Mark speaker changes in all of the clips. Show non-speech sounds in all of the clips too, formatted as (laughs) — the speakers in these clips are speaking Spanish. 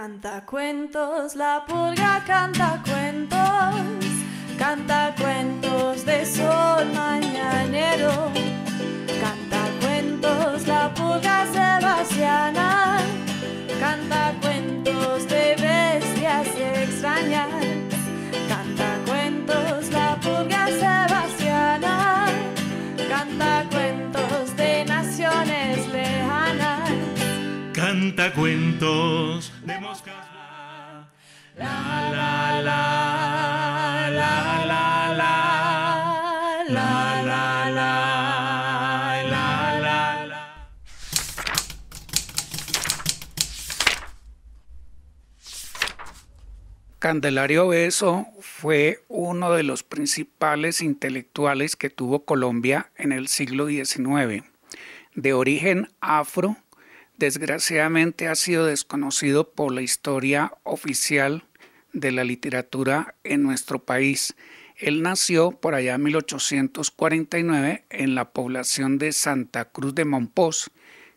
Speaker 1: Canta cuentos, la pulga canta cuentos, canta cuentos de sol. Cuentos de moscas. La la la la la Candelario Beso fue uno de los principales intelectuales que tuvo Colombia en el siglo XIX. De origen afro, desgraciadamente ha sido desconocido por la historia oficial de la literatura en nuestro país. Él nació por allá en 1849 en la población de Santa Cruz de Mompós,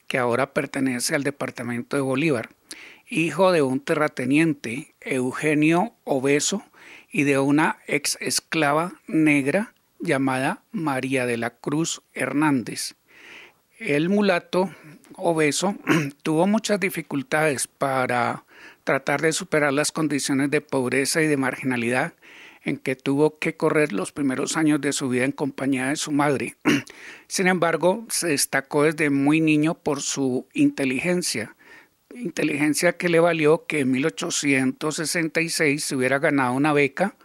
Speaker 1: que ahora pertenece al departamento de Bolívar, hijo de un terrateniente, Eugenio Obeso, y de una ex esclava negra llamada María de la Cruz Hernández. El mulato obeso (clears throat) tuvo muchas dificultades para tratar de superar las condiciones de pobreza y de marginalidad en que tuvo que correr los primeros años de su vida en compañía de su madre. (clears throat) Sin embargo, se destacó desde muy niño por su inteligencia, inteligencia que le valió que en 1866 se hubiera ganado una beca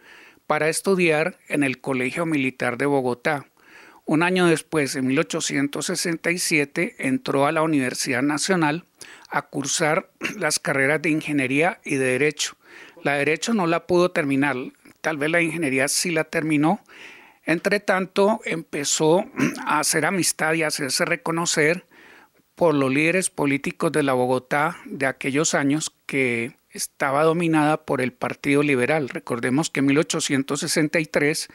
Speaker 1: para estudiar en el Colegio Militar de Bogotá un año después, en 1867, entró a la Universidad Nacional a cursar (clears throat) las carreras de Ingeniería y de Derecho. La Derecho no la pudo terminar, tal vez la Ingeniería sí la terminó. Entre tanto, empezó (clears throat) a hacer amistad y a hacerse reconocer por los líderes políticos de la Bogotá de aquellos años que estaba dominada por el Partido Liberal. Recordemos que en 1863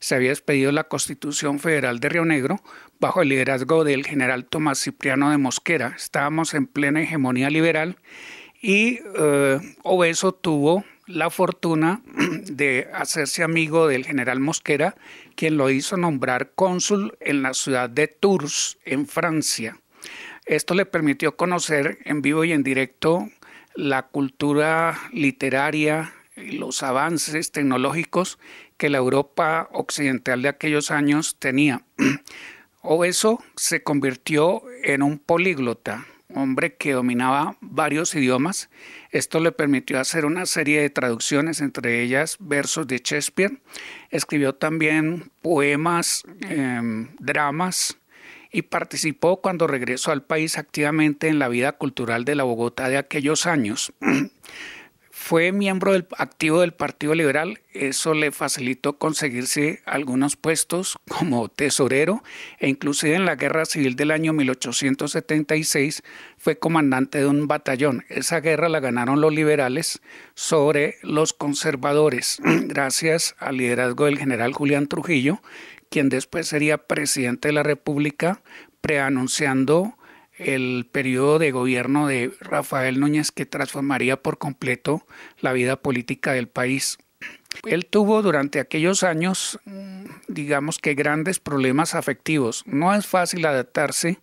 Speaker 1: se había despedido la Constitución Federal de Río Negro bajo el liderazgo del general Tomás Cipriano de Mosquera. Estábamos en plena hegemonía liberal y eh, Obeso tuvo la fortuna (clears throat) de hacerse amigo del general Mosquera, quien lo hizo nombrar cónsul en la ciudad de Tours, en Francia. Esto le permitió conocer en vivo y en directo la cultura literaria, y los avances tecnológicos que la Europa occidental de aquellos años tenía. (clears throat) eso se convirtió en un políglota, hombre que dominaba varios idiomas. Esto le permitió hacer una serie de traducciones, entre ellas versos de Shakespeare. Escribió también poemas, em, dramas, y participó cuando regresó al país activamente en la vida cultural de la Bogotá de aquellos años. (clears throat) Fue miembro activo del Partido Liberal, eso le facilitó conseguirse algunos puestos como tesorero e inclusive en la Guerra Civil del año 1876 fue comandante de un batallón. Esa guerra la ganaron los liberales sobre los conservadores (clears throat) gracias al liderazgo del general Julián Trujillo quien después sería presidente de la República, preanunciando el periodo de gobierno de Rafael Núñez que transformaría por completo la vida política del país. Él tuvo durante aquellos años, mm, digamos que grandes problemas afectivos. No es fácil adaptarse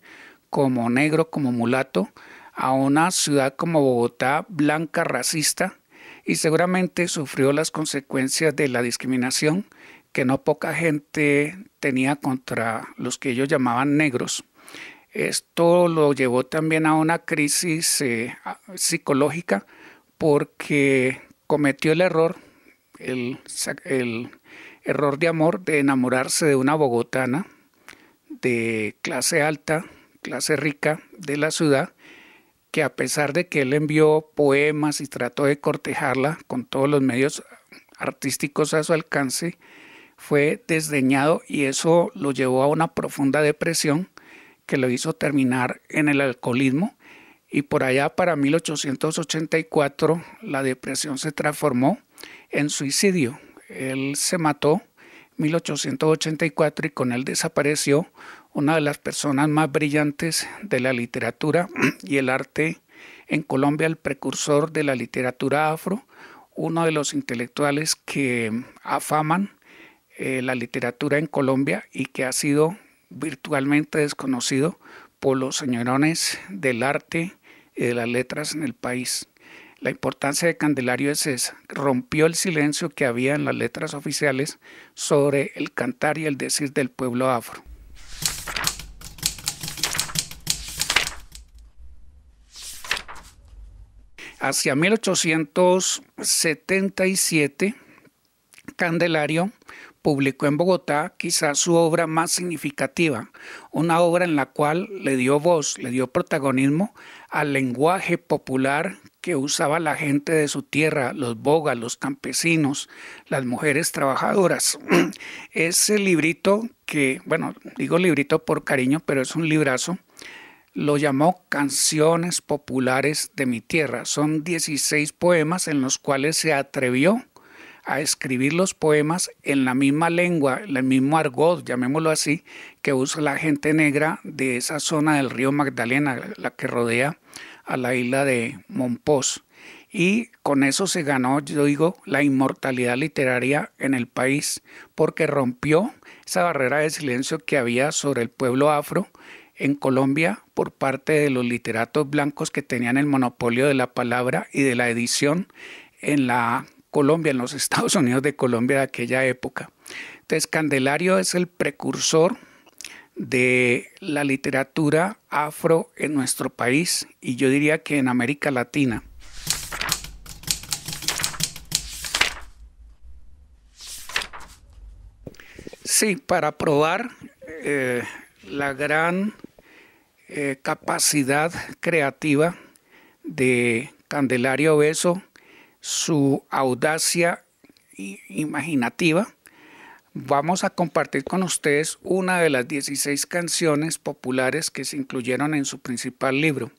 Speaker 1: como negro, como mulato, a una ciudad como Bogotá, blanca, racista, y seguramente sufrió las consecuencias de la discriminación que no poca gente tenía contra los que ellos llamaban negros. Esto lo llevó también a una crisis eh, psicológica porque cometió el error, el, el error de amor de enamorarse de una bogotana de clase alta, clase rica de la ciudad, que a pesar de que él envió poemas y trató de cortejarla con todos los medios artísticos a su alcance, fue desdeñado y eso lo llevó a una profunda depresión que lo hizo terminar en el alcoholismo y por allá para 1884 la depresión se transformó en suicidio. Él se mató en 1884 y con él desapareció una de las personas más brillantes de la literatura (clears throat) y el arte en Colombia, el precursor de la literatura afro, uno de los intelectuales que afaman eh, la literatura en Colombia y que ha sido virtualmente desconocido por los señorones del arte y de las letras en el país. La importancia de Candelario es esa, rompió el silencio que había en las letras oficiales sobre el cantar y el decir del pueblo afro. Hacia 1877, Candelario publicó en Bogotá quizás su obra más significativa, una obra en la cual le dio voz, le dio protagonismo al lenguaje popular que usaba la gente de su tierra, los bogas, los campesinos, las mujeres trabajadoras. (clears throat) Ese librito que, bueno, digo librito por cariño, pero es un librazo, lo llamó Canciones Populares de mi Tierra. Son 16 poemas en los cuales se atrevió a escribir los poemas en la misma lengua, en el mismo argot, llamémoslo así, que usa la gente negra de esa zona del río Magdalena, la que rodea a la isla de Monpós. Y con eso se ganó, yo digo, la inmortalidad literaria en el país, porque rompió esa barrera de silencio que había sobre el pueblo afro en Colombia por parte de los literatos blancos que tenían el monopolio de la palabra y de la edición en la Colombia, en los (laughs) Estados Unidos de Colombia de aquella época. Entonces, Candelario es el precursor de la literatura afro en nuestro país y yo diría que en América Latina. Sí, para probar eh, la gran eh, capacidad creativa de Candelario Beso su audacia imaginativa, vamos a compartir con ustedes una de las 16 canciones populares que se incluyeron en su principal libro.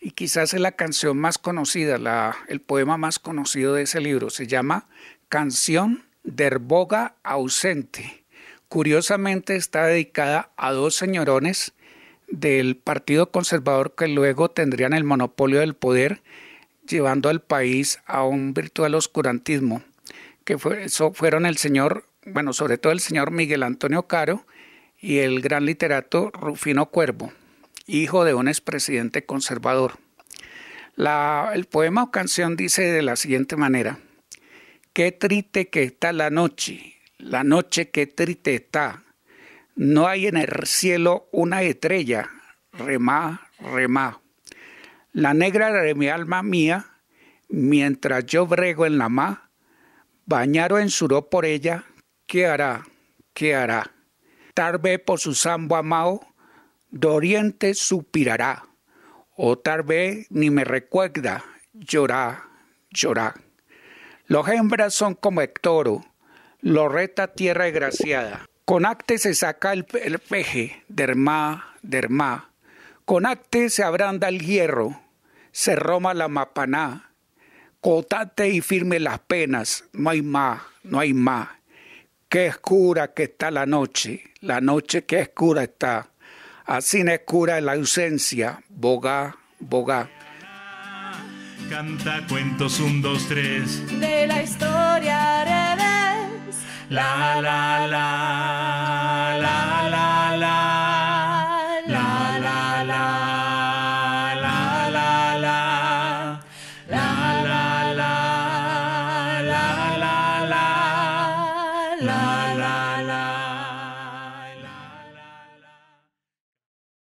Speaker 1: Y quizás es la canción más conocida, la, el poema más conocido de ese libro. Se llama Canción de Boga ausente. Curiosamente está dedicada a dos señorones del Partido Conservador que luego tendrían el monopolio del poder llevando al país a un virtual oscurantismo, que fueron el señor, bueno, sobre todo el señor Miguel Antonio Caro y el gran literato Rufino Cuervo, hijo de un expresidente conservador. el poema o canción dice de la siguiente manera, Qué triste que está la noche, la noche qué triste está. No hay en el cielo una estrella, remá, remá. La negra de mi alma mía, mientras yo brego en la ma, bañaro en suró por ella, ¿qué hará? ¿Qué hará? Tal por su sambo amado, de oriente suspirará, o tal ni me recuerda, llorá, llorá. Los hembras son como el toro, reta tierra desgraciada. Con acte se saca el, el peje, derma, derma. Con acte se abranda el hierro, se roma la mapaná, cotate y firme las penas, no hay más, no hay más. Qué oscura que está la noche, la noche qué oscura está. Así no escura la ausencia, boga, bogá. Canta cuentos un, dos, tres. De la historia La, la, la.